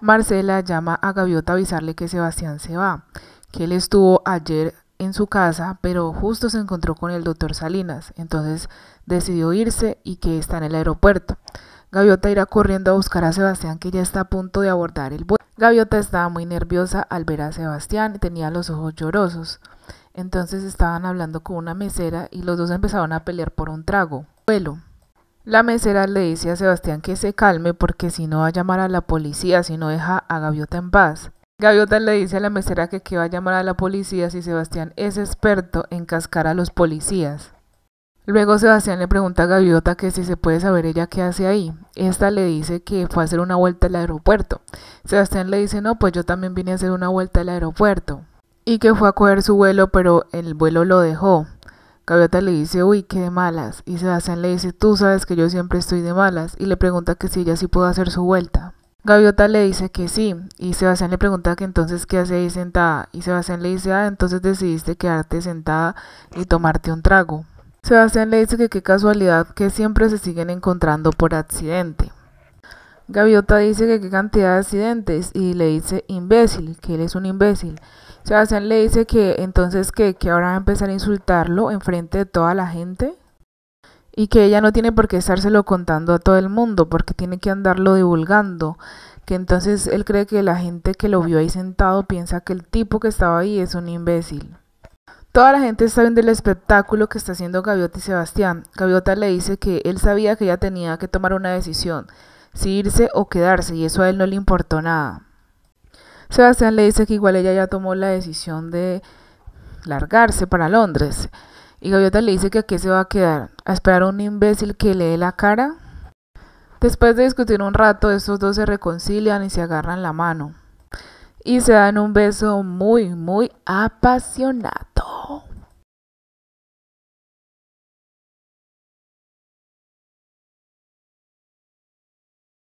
Marcela llama a Gaviota a avisarle que Sebastián se va, que él estuvo ayer en su casa, pero justo se encontró con el doctor Salinas, entonces decidió irse y que está en el aeropuerto. Gaviota irá corriendo a buscar a Sebastián que ya está a punto de abordar el vuelo. Gaviota estaba muy nerviosa al ver a Sebastián y tenía los ojos llorosos. Entonces estaban hablando con una mesera y los dos empezaban a pelear por un trago. Vuelo. La mesera le dice a Sebastián que se calme porque si no va a llamar a la policía si no deja a Gaviota en paz. Gaviota le dice a la mesera que, que va a llamar a la policía si Sebastián es experto en cascar a los policías. Luego Sebastián le pregunta a Gaviota que si se puede saber ella qué hace ahí. Esta le dice que fue a hacer una vuelta al aeropuerto. Sebastián le dice no, pues yo también vine a hacer una vuelta al aeropuerto. Y que fue a coger su vuelo, pero el vuelo lo dejó. Gaviota le dice, uy, qué de malas. Y Sebastián le dice, tú sabes que yo siempre estoy de malas. Y le pregunta que si ella sí puede hacer su vuelta. Gaviota le dice que sí. Y Sebastián le pregunta que entonces qué hace ahí sentada. Y Sebastián le dice, ah, entonces decidiste quedarte sentada y tomarte un trago. Sebastián le dice que qué casualidad que siempre se siguen encontrando por accidente. Gaviota dice que qué cantidad de accidentes y le dice imbécil, que él es un imbécil. Sebastián le dice que entonces que, que ahora va a empezar a insultarlo en frente de toda la gente y que ella no tiene por qué estárselo contando a todo el mundo porque tiene que andarlo divulgando, que entonces él cree que la gente que lo vio ahí sentado piensa que el tipo que estaba ahí es un imbécil. Toda la gente está viendo el espectáculo que está haciendo Gaviota y Sebastián. Gaviota le dice que él sabía que ella tenía que tomar una decisión, si irse o quedarse, y eso a él no le importó nada. Sebastián le dice que igual ella ya tomó la decisión de largarse para Londres, y Gaviota le dice que aquí se va a quedar, a esperar a un imbécil que le dé la cara. Después de discutir un rato, estos dos se reconcilian y se agarran la mano. Y se dan un beso muy, muy apasionado.